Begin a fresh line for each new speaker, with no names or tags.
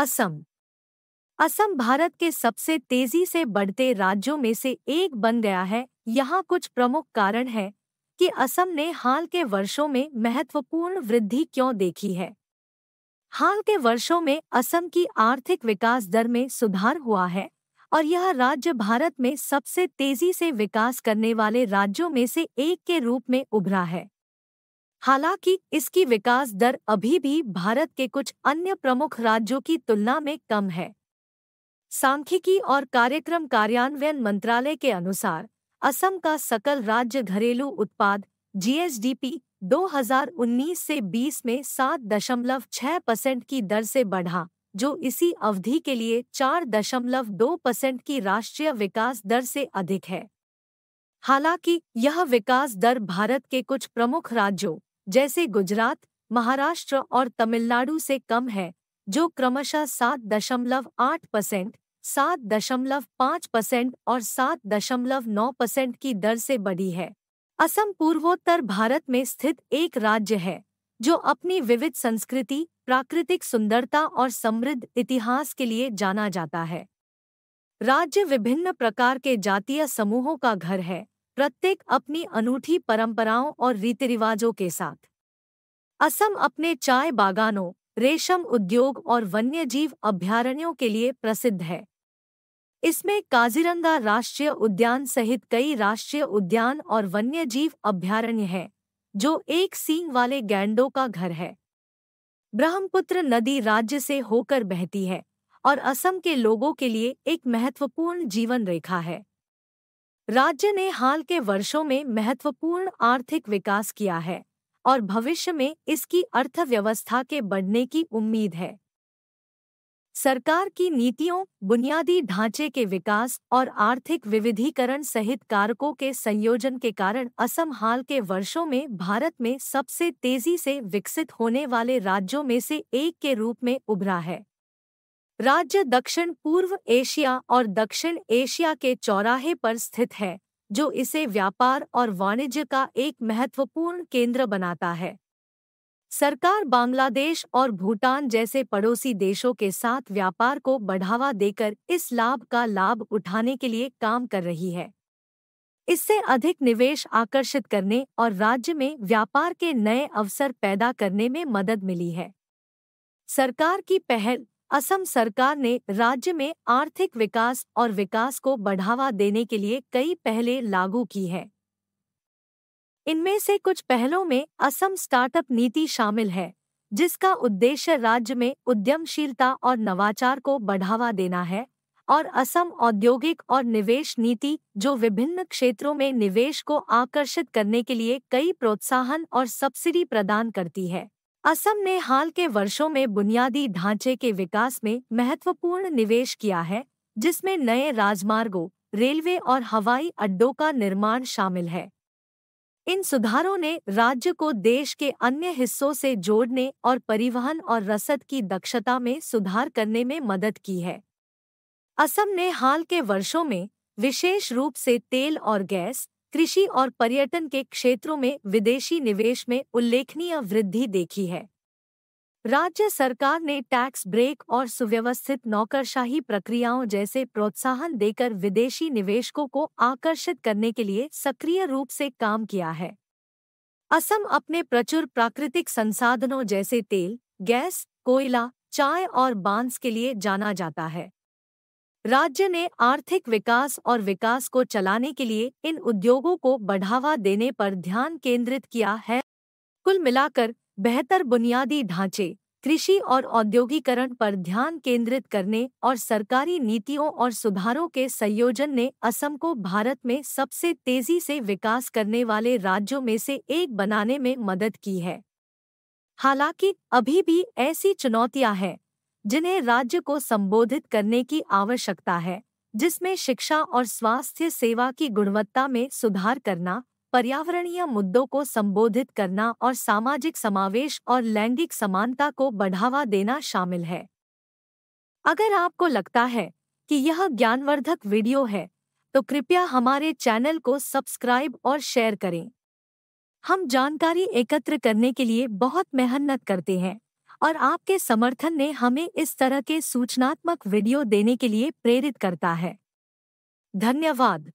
असम असम भारत के सबसे तेजी से बढ़ते राज्यों में से एक बन गया है यहाँ कुछ प्रमुख कारण है कि असम ने हाल के वर्षों में महत्वपूर्ण वृद्धि क्यों देखी है हाल के वर्षों में असम की आर्थिक विकास दर में सुधार हुआ है और यह राज्य भारत में सबसे तेजी से विकास करने वाले राज्यों में से एक के रूप में उभरा है हालांकि इसकी विकास दर अभी भी भारत के कुछ अन्य प्रमुख राज्यों की तुलना में कम है सांख्यिकी और कार्यक्रम कार्यान्वयन मंत्रालय के अनुसार असम का सकल राज्य घरेलू उत्पाद जीएसडीपी 2019 से 20 में 7.6 परसेंट की दर से बढ़ा जो इसी अवधि के लिए 4.2 परसेंट की राष्ट्रीय विकास दर से अधिक है हालांकि यह विकास दर भारत के कुछ प्रमुख राज्यों जैसे गुजरात महाराष्ट्र और तमिलनाडु से कम है जो क्रमशः सात दशमलव आठ परसेंट सात दशमलव पाँच परसेंट और सात दशमलव नौ परसेंट की दर से बढ़ी है असम पूर्वोत्तर भारत में स्थित एक राज्य है जो अपनी विविध संस्कृति प्राकृतिक सुंदरता और समृद्ध इतिहास के लिए जाना जाता है राज्य विभिन्न प्रकार के जातीय समूहों का घर है प्रत्येक अपनी अनूठी परंपराओं और रीति रिवाजों के साथ असम अपने चाय बागानों रेशम उद्योग और वन्यजीव अभ्यारण्यों के लिए प्रसिद्ध है इसमें काजीरंगा राष्ट्रीय उद्यान सहित कई राष्ट्रीय उद्यान और वन्यजीव अभ्यारण्य हैं, जो एक सींग वाले गैंडों का घर है ब्रह्मपुत्र नदी राज्य से होकर बहती है और असम के लोगों के लिए एक महत्वपूर्ण जीवन रेखा है राज्य ने हाल के वर्षों में महत्वपूर्ण आर्थिक विकास किया है और भविष्य में इसकी अर्थव्यवस्था के बढ़ने की उम्मीद है सरकार की नीतियों बुनियादी ढांचे के विकास और आर्थिक विविधीकरण सहित कारकों के संयोजन के कारण असम हाल के वर्षों में भारत में सबसे तेजी से विकसित होने वाले राज्यों में से एक के रूप में उभरा है राज्य दक्षिण पूर्व एशिया और दक्षिण एशिया के चौराहे पर स्थित है जो इसे व्यापार और वाणिज्य का एक महत्वपूर्ण केंद्र बनाता है सरकार बांग्लादेश और भूटान जैसे पड़ोसी देशों के साथ व्यापार को बढ़ावा देकर इस लाभ का लाभ उठाने के लिए काम कर रही है इससे अधिक निवेश आकर्षित करने और राज्य में व्यापार के नए अवसर पैदा करने में मदद मिली है सरकार की पहल असम सरकार ने राज्य में आर्थिक विकास और विकास को बढ़ावा देने के लिए कई पहले लागू की है इनमें से कुछ पहलों में असम स्टार्टअप नीति शामिल है जिसका उद्देश्य राज्य में उद्यमशीलता और नवाचार को बढ़ावा देना है और असम औद्योगिक और निवेश नीति जो विभिन्न क्षेत्रों में निवेश को आकर्षित करने के लिए कई प्रोत्साहन और सब्सिडी प्रदान करती है असम ने हाल के वर्षों में बुनियादी ढांचे के विकास में महत्वपूर्ण निवेश किया है जिसमें नए राजमार्गों रेलवे और हवाई अड्डों का निर्माण शामिल है इन सुधारों ने राज्य को देश के अन्य हिस्सों से जोड़ने और परिवहन और रसद की दक्षता में सुधार करने में मदद की है असम ने हाल के वर्षों में विशेष रूप से तेल और गैस कृषि और पर्यटन के क्षेत्रों में विदेशी निवेश में उल्लेखनीय वृद्धि देखी है राज्य सरकार ने टैक्स ब्रेक और सुव्यवस्थित नौकरशाही प्रक्रियाओं जैसे प्रोत्साहन देकर विदेशी निवेशकों को आकर्षित करने के लिए सक्रिय रूप से काम किया है असम अपने प्रचुर प्राकृतिक संसाधनों जैसे तेल गैस कोयला चाय और बांस के लिए जाना जाता है राज्य ने आर्थिक विकास और विकास को चलाने के लिए इन उद्योगों को बढ़ावा देने पर ध्यान केंद्रित किया है कुल मिलाकर बेहतर बुनियादी ढांचे कृषि और औद्योगिकरण पर ध्यान केंद्रित करने और सरकारी नीतियों और सुधारों के संयोजन ने असम को भारत में सबसे तेजी से विकास करने वाले राज्यों में से एक बनाने में मदद की है हालांकि अभी भी ऐसी चुनौतियां हैं जिन्हें राज्य को संबोधित करने की आवश्यकता है जिसमें शिक्षा और स्वास्थ्य सेवा की गुणवत्ता में सुधार करना पर्यावरणीय मुद्दों को संबोधित करना और सामाजिक समावेश और लैंगिक समानता को बढ़ावा देना शामिल है अगर आपको लगता है कि यह ज्ञानवर्धक वीडियो है तो कृपया हमारे चैनल को सब्सक्राइब और शेयर करें हम जानकारी एकत्र करने के लिए बहुत मेहनत करते हैं और आपके समर्थन ने हमें इस तरह के सूचनात्मक वीडियो देने के लिए प्रेरित करता है धन्यवाद